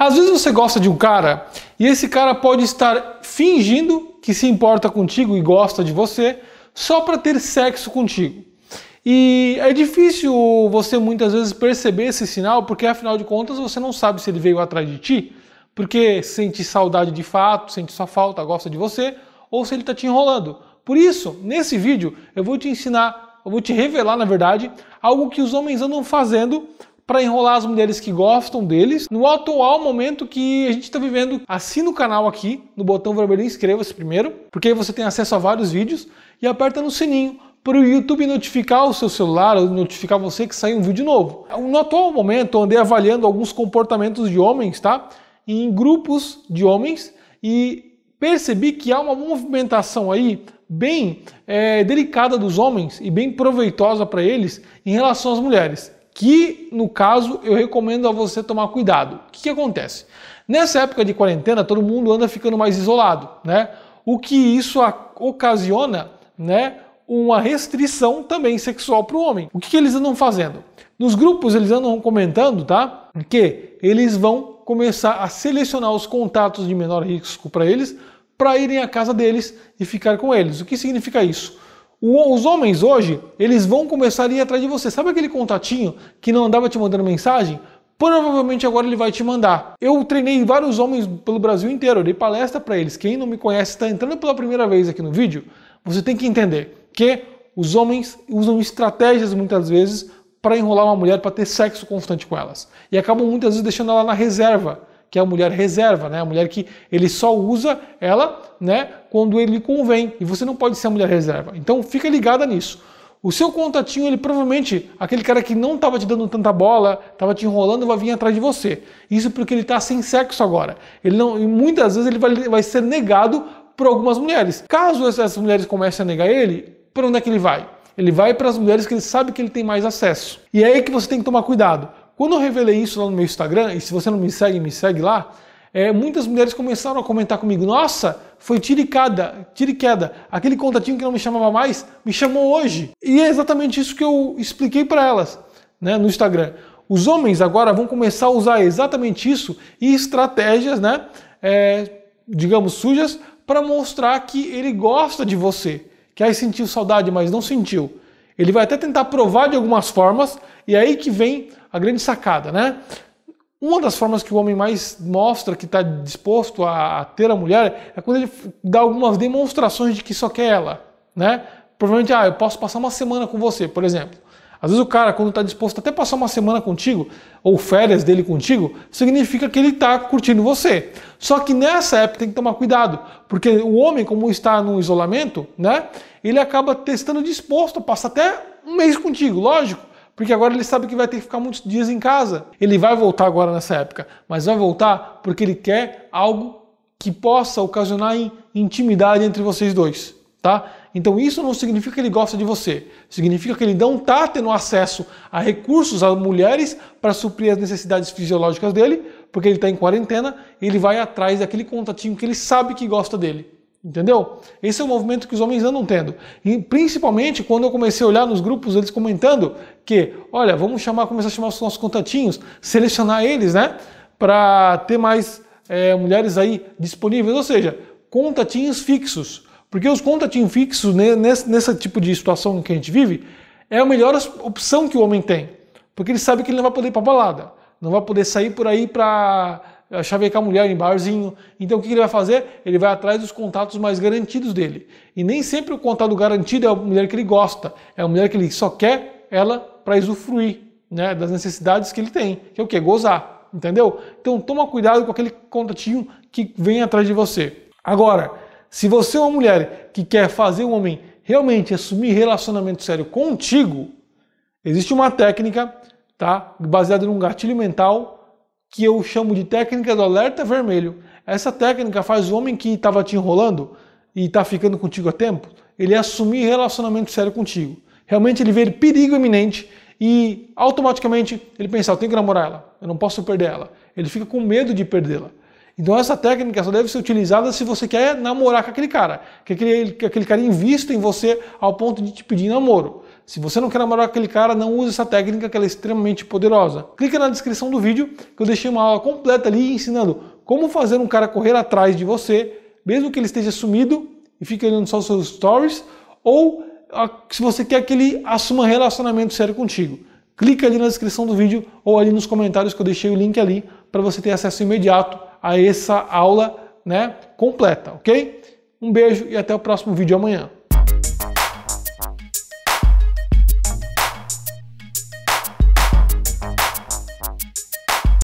Às vezes você gosta de um cara e esse cara pode estar fingindo que se importa contigo e gosta de você só para ter sexo contigo. E é difícil você muitas vezes perceber esse sinal, porque afinal de contas você não sabe se ele veio atrás de ti, porque sente saudade de fato, sente sua falta, gosta de você, ou se ele está te enrolando. Por isso, nesse vídeo eu vou te ensinar, eu vou te revelar, na verdade, algo que os homens andam fazendo para enrolar as mulheres que gostam deles no atual momento que a gente está vivendo. Assina o canal aqui, no botão vermelho, inscreva-se primeiro, porque aí você tem acesso a vários vídeos e aperta no sininho para o YouTube notificar o seu celular, notificar você que saiu um vídeo novo. No atual momento, andei avaliando alguns comportamentos de homens, tá? Em grupos de homens e percebi que há uma movimentação aí bem é, delicada dos homens e bem proveitosa para eles em relação às mulheres que no caso eu recomendo a você tomar cuidado. O que, que, acontece? Nessa época de quarentena, todo mundo anda ficando mais isolado, né? O que isso ocasiona, né? Uma restrição também sexual para o homem. O que, que eles andam fazendo? Nos grupos eles andam comentando, tá? Que eles vão começar a selecionar os contatos de menor risco para eles, para irem à casa deles e ficar com eles. O que significa isso? Os homens hoje, eles vão começar a ir atrás de você. Sabe aquele contatinho que não andava te mandando mensagem? Provavelmente agora ele vai te mandar. Eu treinei vários homens pelo Brasil inteiro, dei palestra para eles. Quem não me conhece está entrando pela primeira vez aqui no vídeo. Você tem que entender que os homens usam estratégias muitas vezes para enrolar uma mulher para ter sexo constante com elas e acabam muitas vezes deixando ela na reserva que é a mulher reserva, né? A mulher que ele só usa ela, né, quando ele convém. E você não pode ser a mulher reserva. Então fica ligada nisso. O seu contatinho, ele provavelmente, aquele cara que não estava te dando tanta bola, estava te enrolando, vai vir atrás de você. Isso porque ele está sem sexo agora. Ele não, e muitas vezes ele vai, vai ser negado por algumas mulheres. Caso essas mulheres comecem a negar ele, para onde é que ele vai? Ele vai para as mulheres que ele sabe que ele tem mais acesso. E é aí que você tem que tomar cuidado quando eu revelei isso lá no meu Instagram, e se você não me segue, me segue lá, é, muitas mulheres começaram a comentar comigo: Nossa, foi tiro e queda, tiro e queda. Aquele contatinho que não me chamava mais me chamou hoje. E é exatamente isso que eu expliquei para elas né, no Instagram. Os homens agora vão começar a usar exatamente isso e estratégias, né, é, digamos, sujas, para mostrar que ele gosta de você, que aí sentiu saudade, mas não sentiu. Ele vai até tentar provar de algumas formas, e é aí que vem a grande sacada, né? Uma das formas que o homem mais mostra que está disposto a, a ter a mulher é quando ele dá algumas demonstrações de que só quer ela, né? Provavelmente, ah, eu posso passar uma semana com você, por exemplo. Às vezes o cara, quando está disposto até passar uma semana contigo, ou férias dele contigo, significa que ele está curtindo você. Só que nessa época tem que tomar cuidado, porque o homem, como está no isolamento, né, ele acaba testando disposto a passar até um mês contigo, lógico. Porque agora ele sabe que vai ter que ficar muitos dias em casa. Ele vai voltar agora nessa época, mas vai voltar porque ele quer algo que possa ocasionar intimidade entre vocês dois, tá? Então isso não significa que ele gosta de você. Significa que ele não está tendo acesso a recursos, a mulheres para suprir as necessidades fisiológicas dele, porque ele está em quarentena. E ele vai atrás daquele contatinho que ele sabe que gosta dele. Entendeu? Esse é o movimento que os homens andam tendo. E principalmente quando eu comecei a olhar nos grupos, eles comentando que, olha, vamos chamar, começar a chamar os nossos contatinhos, selecionar eles, né? Para ter mais é, mulheres aí disponíveis. Ou seja, contatinhos fixos. Porque os contatinhos fixos, né, nesse, nesse tipo de situação que a gente vive, é a melhor opção que o homem tem. Porque ele sabe que ele não vai poder ir para balada, não vai poder sair por aí para chavecar mulher em barzinho. Então o que ele vai fazer? Ele vai atrás dos contatos mais garantidos dele. E nem sempre o contato garantido é a mulher que ele gosta, é a mulher que ele só quer ela para usufruir né, das necessidades que ele tem, que é o que? Gozar, entendeu? Então toma cuidado com aquele contatinho que vem atrás de você. Agora, se você é uma mulher que quer fazer um homem realmente assumir relacionamento sério contigo, existe uma técnica, tá? Baseada num gatilho mental que eu chamo de técnica do alerta vermelho. Essa técnica faz o homem que estava te enrolando e está ficando contigo a tempo, ele assumir relacionamento sério contigo. Realmente ele vê perigo iminente e automaticamente ele pensa, eu tenho que namorar ela, eu não posso perder ela. Ele fica com medo de perdê-la. Então essa técnica só deve ser utilizada se você quer namorar com aquele cara, que aquele, que aquele cara invista em você ao ponto de te pedir namoro. Se você não quer namorar aquele cara, não use essa técnica que ela é extremamente poderosa. Clica na descrição do vídeo que eu deixei uma aula completa ali ensinando como fazer um cara correr atrás de você, mesmo que ele esteja sumido e fique olhando só seus stories, ou ah, se você quer que ele assuma relacionamento sério contigo. Clica ali na descrição do vídeo ou ali nos comentários que eu deixei o link ali para você ter acesso imediato a essa aula, né, completa, OK? Um beijo e até o próximo vídeo amanhã.